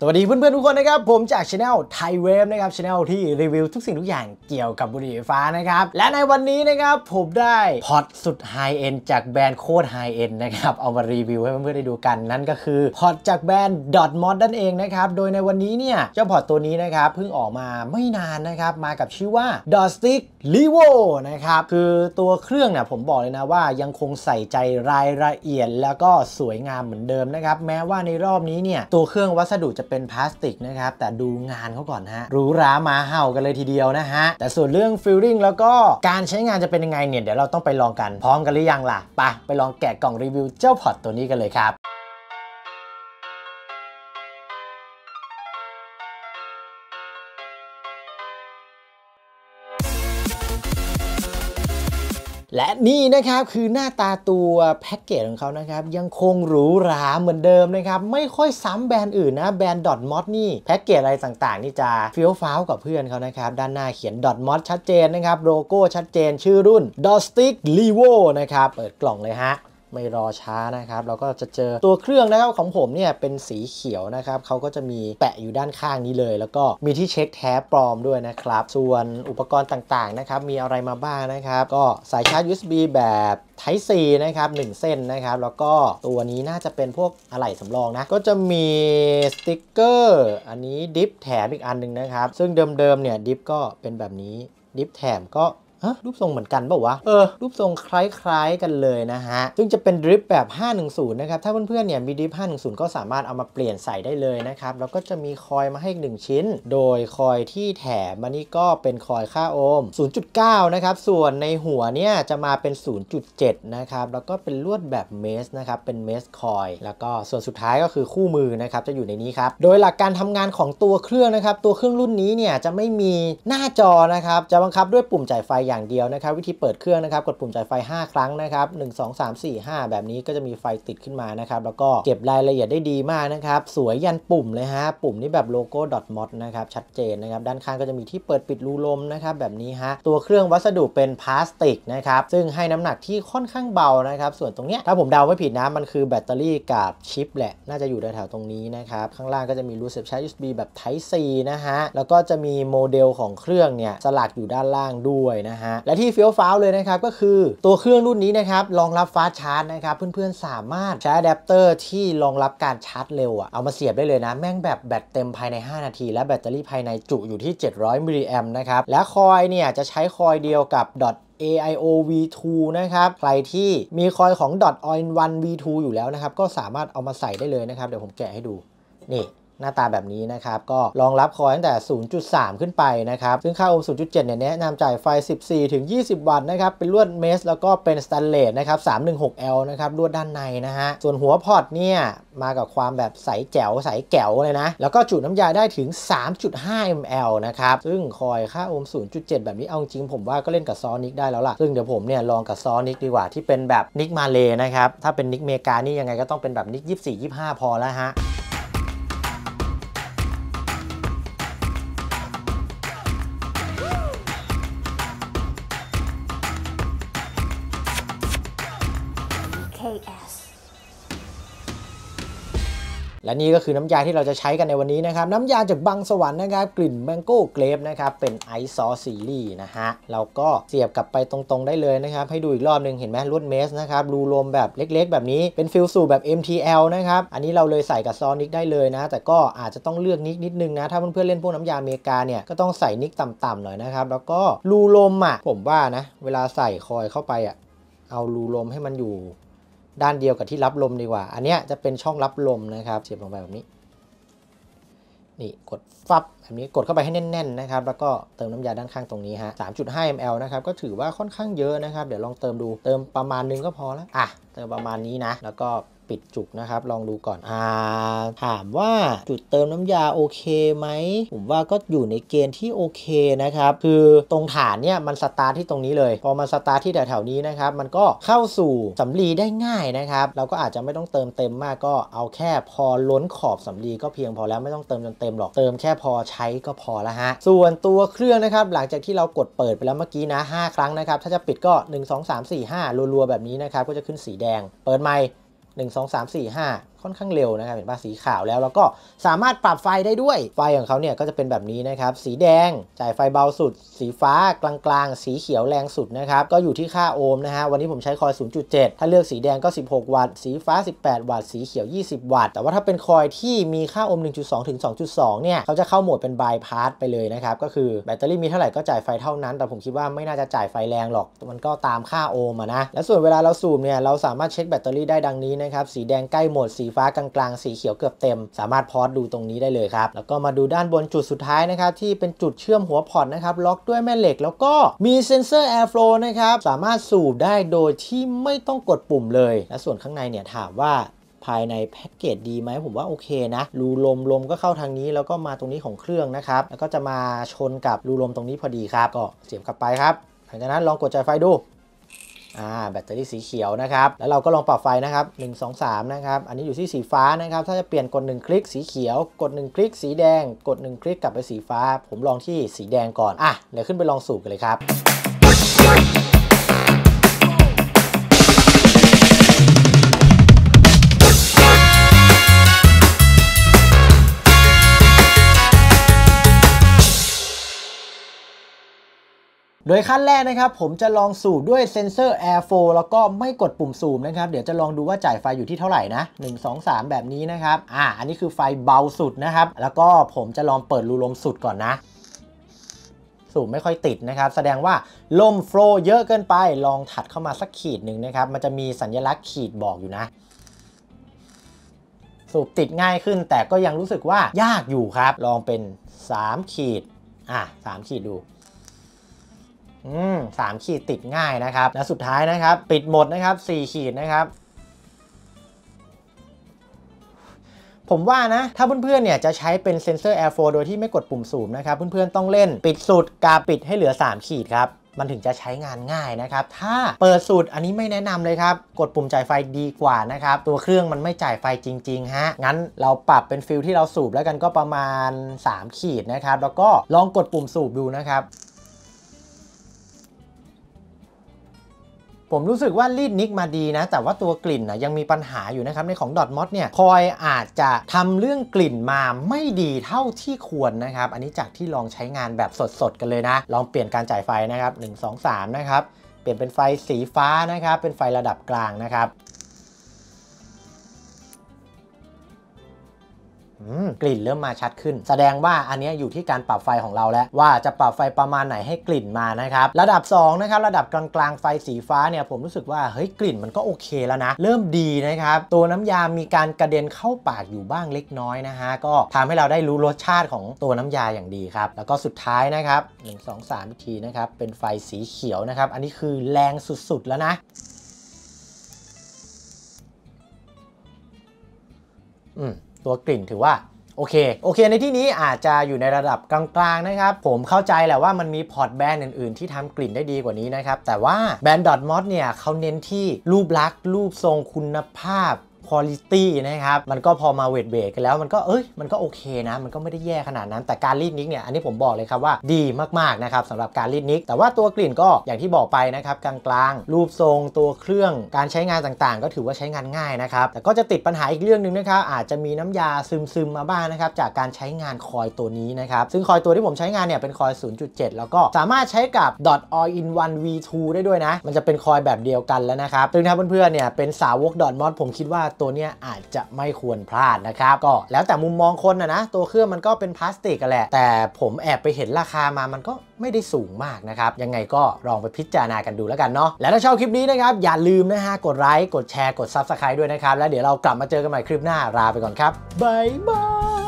สวัสดีเพื่อน ๆ ทุกคนนะครับ ผมจากช anel ไทยเวฟนะครับช anel ที่รีวิวทุกสิ่งทุกอย่างเกี่ยวกับบุหรี่ไฟฟ้านะครับ และในวันนี้นะครับ ผมได้พอตสุดไฮเอ็นจากแบรนด์โคตรไฮเอ็นนะครับ เอามารีวิวให้เพื่อนๆได้ดูกันนั่นก็คือพอตจากแบรนด์ดอทมอสนั่นเองนะครับ โดยในวันนี้เนี่ยเจ้าพอตตัวนี้นะครับ เพิ่งออกมาไม่นานนะครับมากับชื่อว่าดอทสติกลีโวนะครับคือตัวเครื่องเนี่ยผมบอกเลยนะว่ายังคงใส่ใจรายละเอียด แล้วก็สวยงามเหมือนเดิมนะครับแม้ว่าในรอบนี้เนี่ยตัวเครื่องวัสดุจะเป็นพลาสติกนะครับ แต่ดูงานเขาก่อนฮะหรูหรามาเห่ากันเลยทีเดียวนะฮะ แต่ส่วนเรื่องฟิลลิ่งแล้วก็การใช้งานจะเป็นยังไงเนี่ยเดี๋ยวเราต้องไปลองกันพร้อมกันหรือยังล่ะไปไปลองแกะกล่องรีวิวเจ้าพอตตัวนี้กันเลยครับและนี่นะครับ คือหน้าตาตัวแพ็กเกจของเขานะครับ ยังคงหรูหราเหมือนเดิมนะครับ ไม่ค่อยซ้ำแบรนด์อื่นนะ แบรนด์ดอทมอสนี่แพ็กเกจอะไรต่างๆนี่จะเฟี้ยวฟ้าวกับเพื่อนเขานะครับ ด้านหน้าเขียนดอทมอสชัดเจนนะครับ โลโก้ชัดเจนชื่อรุ่นดอสติกลีโวนะครับเปิดกล่องเลยฮะไม่รอช้านะครับ เราก็จะเจอตัวเครื่องนะครับของผมเนี่ยเป็นสีเขียวนะครับเขาก็จะมีแปะอยู่ด้านข้างนี้เลย แล้วก็มีที่เช็คแท้ปลอมด้วยนะครับ ส่วนอุปกรณ์ต่างๆนะครับมีอะไรมาบ้างนะครับก็สายชาร์จ USB แบบ Type C นะครับ1เส้นนะครับแล้วก็ตัวนี้น่าจะเป็นพวกอะไหล่สำรองนะก็จะมี สติ๊กเกอร์ อันนี้ดิฟแถมอีกอันนึงนะครับ ซึ่งเดิมๆเนี่ยดิฟก็เป็นแบบนี้ดิฟแถมก็รูปทรงเหมือนกันเปล่าวะ เออ รูปทรงคล้าย ๆกันเลยนะฮะ ซึ่งจะเป็นดริปแบบ 510 นะครับ ถ้าเพื่อนๆเนี่ยมีดริป510 ก็สามารถเอามาเปลี่ยนใส่ได้เลยนะครับ แล้วก็จะมีคอยมาให้อีกหนึ่งชิ้น โดยคอยที่แถมมันนี่ก็เป็นคอยค่าโอห์ม 0.9 นะครับ ส่วนในหัวเนี่ยจะมาเป็น 0.7 นะครับ แล้วก็เป็นลวดแบบเมสนะครับ เป็นเมสคอย แล้วก็ส่วนสุดท้ายก็คือคู่มือนะครับ จะอยู่ในนี้ครับ โดยหลักการทำงานของตัวเครื่องนะครับ ตัวเครื่องรุ่นนี้เนี่ยจะไม่มีหน้าจอนะครับ จะบังคับด้วยปุ่มจ่ายไฟอย่างเดียวนะครับวิธีเปิดเครื่องนะครับกดปุ่มจ่ายไฟ 5 ครั้งนะครับ1 2 3 4 5 แบบนี้ก็จะมีไฟติดขึ้นมานะครับแล้วก็เก็บรายละเอียดได้ดีมากนะครับสวยยันปุ่มเลยฮะปุ่มนี้แบบโลโก้ดอทมอสนะครับชัดเจนนะครับ ด้านข้างก็จะมีที่เปิดปิดรูลมนะครับแบบนี้ฮะตัวเครื่องวัสดุเป็นพลาสติกนะครับซึ่งให้น้ำหนักที่ค่อนข้างเบานะครับ ส่วนตรงเนี้ยถ้าผมเดาไม่ผิดนะมันคือแบตเตอรี่กับชิปแหละน่าจะอยู่แถวๆตรงนี้นะครับ ข้างล่างก็จะมีรูเสียบชาร์จ USB แบบ Type C นะฮะแล้วก็จะมีโมเดล ของเครื่องเนี่ยสลักอยู่ด้านล่างด้วยนะฮะและที่เฟี้ยวฟ้าวเลยนะครับ ก็คือตัวเครื่องรุ่นนี้นะครับรองรับฟ้าชาร์จนะครับ เพื่อนๆสามารถใช้อะแดปเตอร์ที่รองรับการชาร์จเร็วอะเอามาเสียบได้เลยนะ แม่งแบบแบตเต็มภายใน 5 นาที และแบตเตอรี่ภายในจุอยู่ที่ 700 มิลลิแอมนะครับและคอยเนี่ยจะใช้คอยเดียวกับ AIO V2 นะครับใครที่มีคอยของ .oin1 V2 อยู่แล้วนะครับก็สามารถเอามาใส่ได้เลยนะครับเดี๋ยวผมแกะให้ดูนี่หน้าตาแบบนี้นะครับ ก็รองรับคอยตั้งแต่ 0.3 ขึ้นไปนะครับ ซึ่งค่าโอห์ม 0.7 เนี่ยแนะนำจ่ายไฟ 14 ถึง 20 วัตต์นะครับ เป็นลวดเมส แล้วก็เป็นสแตนเลสนะครับ 316L นะครับลวดด้านในนะฮะ ส่วนหัวพอร์ตเนี่ย มากับความแบบใสแจ๋วใสแก๋วเลยนะ แล้วก็จุน้ำยาได้ถึง 3.5 ml นะครับ ซึ่งคอยค่าโอห์ม 0.7 แบบนี้เอาจริง ผมว่าก็เล่นกับซอนิกได้แล้วล่ะซึ่งเดี๋ยวผมเนี่ยลองกับซอนิกดีกว่าที่เป็นแบบนิกมาเลนะครับถ้าเป็นนิกเมกานี่ยังไงก็ต้องเป็นแบบนิก24 25 พอแล้วฮะ KS และนี่ก็คือน้ำยาที่เราจะใช้กันในวันนี้นะครับ น้ำยาจากบางสวรรค์นะครับกลิ่นแมงโก้เกรปนะครับ เป็นไอซ์ซอสซีรีส์นะฮะเราก็เสียบกลับไปตรงๆได้เลยนะครับ ให้ดูอีกรอบหนึ่งเห็นไหมลวดเมสนะครับ รูลมแบบเล็ก ๆ แบบนี้เป็นฟิลสูบแบบ MTL นะครับ อันนี้เราเลยใส่กับซอนิกได้เลยนะ แต่ก็อาจจะต้องเลือกนิกนิดนึงนะถ้าเพื่อนๆเล่นพวกน้ำยาอเมริกาเนี่ยก็ต้องใส่นิกต่ำๆหน่อยนะครับแล้วก็รูลมอ่ะผมว่านะเวลาใส่คอยเข้าไปอ่ะเอารูลมให้มันอยู่ด้านเดียวกับที่รับลมดีกว่า อันนี้จะเป็นช่องรับลมนะครับเสียบลงไปแบบนี้ นี่กดฟับแบบนี้กดเข้าไปให้แน่นๆนะครับ แล้วก็เติมน้ำยาด้านข้างตรงนี้ฮะสามจุดห้า ml นะครับ ก็ถือว่าค่อนข้างเยอะนะครับ เดี๋ยวลองเติมดู เติมประมาณนึงก็พอแล้วอ่ะ เติมประมาณนี้นะ แล้วก็ปิดจุกนะครับ ลองดูก่อนอ่า ถามว่าจุดเติมน้ำยาโอเคไหมผมว่าก็อยู่ในเกณฑ์ที่โอเคนะครับ คือตรงฐานเนี่ย มันสตาร์ทที่ตรงนี้เลย พอมันสตาร์ทที่แถวๆนี้นะครับ มันก็เข้าสู่สำลีได้ง่ายนะครับ เราก็อาจจะไม่ต้องเติมเต็มมากก็เอาแค่พอล้นขอบสำลีก็เพียงพอแล้วไม่ต้องเติมจนเต็มหรอก เติมแค่พอใช้ก็พอแล้วฮะ ส่วนตัวเครื่องนะครับ หลังจากที่เรากดเปิดไปแล้วเมื่อกี้นะ 5 ครั้งนะครับ ถ้าจะปิดก็1 2 3 4 5รัวๆแบบนี้นะครับ ก็จะขึ้นสีแดง เปิดใหม่1 2 3 4 5ค่อนข้างเร็วนะครับเห็นป่ะสีขาวแล้ว แล้วก็สามารถปรับไฟได้ด้วย ไฟของเขาเนี่ยก็จะเป็นแบบนี้นะครับ สีแดงจ่ายไฟเบาสุด สีฟ้ากลางๆสีเขียวแรงสุดนะครับก็อยู่ที่ค่า โอห์มนะฮะวันนี้ผมใช้คอย 0.7 ถ้าเลือกสีแดงก็ 16 วัตต์สีฟ้า 18 วัตต์สีเขียว 20 วัตต์แต่ว่าถ้าเป็นคอยที่มีค่าโอห์ม 1.2 ถึง 2.2 เนี่ยเขาจะเข้าโหมดเป็นบายพาสไปเลยนะครับก็คือแบตเตอรี่มีเท่าไหร่ก็จ่ายไฟเท่านั้นแต่ผมคิดว่าไม่น่าจะจ่ายไฟแรงหรอกมันก็ตามค่าโอห์มนะและส่วนเวลาเราสูบเนี่ยเราสามารถเช็คแบตเตอรี่ได้ดังนี้นะครับสีแดงใกล้หมดสีฟ้ากลางๆ สีเขียวเกือบเต็ม สามารถพอดดูตรงนี้ได้เลยครับ แล้วก็มาดูด้านบนจุดสุดท้ายนะครับ ที่เป็นจุดเชื่อมหัวพอร์ตนะครับล็อกด้วยแม่เหล็ก แล้วก็มีเซนเซอร์แอร์ฟลูนะครับ สามารถสูบได้โดยที่ไม่ต้องกดปุ่มเลย และส่วนข้างในเนี่ยถามว่าภายในแพ็กเกจดีไหมผมว่าโอเคนะรูลมลมก็เข้าทางนี้ แล้วก็มาตรงนี้ของเครื่องนะครับแล้วก็จะมาชนกับรูลมตรงนี้พอดีครับก็เสียบกลับไปครับหลังจากนั้นลองกดจ่ายไฟดูอ่าแบตเตอรี่สีเขียวนะครับแล้วเราก็ลองปรับไฟนะครับ 1 2 3นะครับอันนี้อยู่ที่สีฟ้านะครับ ถ้าจะเปลี่ยนกด 1 คลิกสีเขียว กด 1 คลิกสีแดง กด 1 คลิกกลับไปสีฟ้า ผมลองที่สีแดงก่อนอ่ะเดี๋ยวขึ้นไปลองสูบกันเลยครับโดยขั้นแรกนะครับ ผมจะลองสูบด้วยเซนเซอร์ a i r ์โฟแล้วก็ไม่กดปุ่มสูบนะครับ เดี๋ยวจะลองดูว่าจ่ายไฟอยู่ที่เท่าไหร่นะ 1 2 3 แบบนี้นะครับอ่าอันนี้คือไฟเบาสุดนะครับ แล้วก็ผมจะลองเปิดรูลมสุดก่อนนะ สูบไม่ค่อยติดนะครับ แสดงว่าลมโฟล์เยอะเกินไป ลองถัดเข้ามาสักขีดหนึ่งนะครับ มันจะมีสัญลักษณ์ขีดบอกอยู่นะ สูบติดง่ายขึ้นแต่ก็ยังรู้สึกว่ายากอยู่ครับ ลองเป็น 3 ขีดอ่ะ3ขีดดูอืมสามขีดติดง่ายนะครับ และสุดท้ายนะครับ ปิดหมดนะครับสี่ขีดนะครับ ผมว่านะ ถ้าเพื่อนๆเนี่ยจะใช้เป็นเซนเซอร์ Air ์โดยที่ไม่กดปุ่มสูบนะครับเพื่อนๆต้องเล่นปิดสุดกาปิดให้เหลือ 3 ขีดครับมันถึงจะใช้งานง่ายนะครับ ถ้าเปิดสูตรอันนี้ไม่แนะนำเลยครับกดปุ่มจ่ายไฟดีกว่านะครับ ตัวเครื่องมันไม่จ่ายไฟจริงๆฮะงั้นเราปรับเป็นฟิลที่เราสูบแล้วกันก็ประมาณ 3 ขีดนะครับ แล้วก็ลองกดปุ่มสูบดู นะครับผมรู้สึกว่ารีดนิกมาดีนะ แต่ว่าตัวกลิ่นนะยังมีปัญหาอยู่นะครับในของดอทมอสเนี่ยคอยอาจจะทำเรื่องกลิ่นมาไม่ดีเท่าที่ควรนะครับ อันนี้จากที่ลองใช้งานแบบสดๆกันเลยนะ ลองเปลี่ยนการจ่ายไฟนะครับ 1 2 3นะครับเปลี่ยนเป็นไฟสีฟ้านะครับ เป็นไฟระดับกลางนะครับกลิ่นเริ่มมาชัดขึ้น แสดงว่าอันนี้อยู่ที่การปรับไฟของเราแล้วว่าจะปรับไฟประมาณไหนให้กลิ่นมานะครับ ระดับ2นะครับระดับกลางๆ ไฟสีฟ้าเนี่ยผมรู้สึกว่าเฮ้ยกลิ่นมันก็โอเค แล้วนะเริ่มดีนะครับ ตัวน้ำยามีการกระเด็นเข้าปากอยู่บ้างเล็กน้อยนะฮะก็ทำให้เราได้รู้รสชาติของตัวน้ำยาอย่างดีครับ แล้วก็สุดท้ายนะครับ 1 2 3วิธีนะครับ เป็นไฟสีเขียวนะครับ อันนี้คือแรงสุดๆแล้วนะ อืมตัวกลิ่นถือว่าโอเคโอเคในที่นี้อาจจะอยู่ในระดับกลางๆนะครับ ผมเข้าใจแหละว่ามันมีพอร์ตแบรนด์อื่นๆ ที่ทำกลิ่นได้ดีกว่านี้นะครับ แต่ว่าแบรนด์ดอทมอสเนี่ยเขาเน้นที่รูปลักษณ์รูปทรงคุณภาพ quality นะครับ มันก็พอมาเวทเวทกันแล้วมันก็เอ้ยมันก็โอเคนะมันก็ไม่ได้แย่ขนาดนั้น แต่การรีดนิกเนี่ยอันนี้ผมบอกเลยครับว่าดีมากๆนะครับสำหรับการรีดนิกแต่ว่าตัวกลิ่นก็อย่างที่บอกไปนะครับ กลางๆรูปทรงตัวเครื่อง การใช้งานต่างๆ ก็ถือว่าใช้งานง่ายนะครับแต่ก็จะติดปัญหาอีกเรื่องหนึ่งนะครับอาจจะมีน้ำยาซึมๆมาบ้างนะครับจากการใช้งานคอยตัวนี้นะครับซึ่งคอยตัวที่ผมใช้งานเนี่ยเป็นคอย 0.7 แล้วก็สามารถใช้กับ Dot All in One V2 ได้ด้วยนะ มันจะเป็นคอยแบบเดียวกันแล้วนะครับซึ่งถ้าเพื่อนๆเนี่ยเป็นสาวก Dot Mod ผมคิดว่าตัวเนี้ยอาจจะไม่ควรพลาดนะครับ ก็แล้วแต่มุมมองคนนะนะ ตัวเครื่องมันก็เป็นพลาสติกแหละ แต่ผมแอบไปเห็นราคามามันก็ไม่ได้สูงมากนะครับ ยังไงก็ลองไปพิจารณากันดูแล้วกันเนาะและถ้าชอบคลิปนี้นะครับอย่าลืมนะฮะกดไลค์กดแชร์กด Subscribe ด้วยนะครับ แล้วเดี๋ยวเรากลับมาเจอกันใหม่คลิปหน้า ลาไปก่อนครับบ๊ายบาย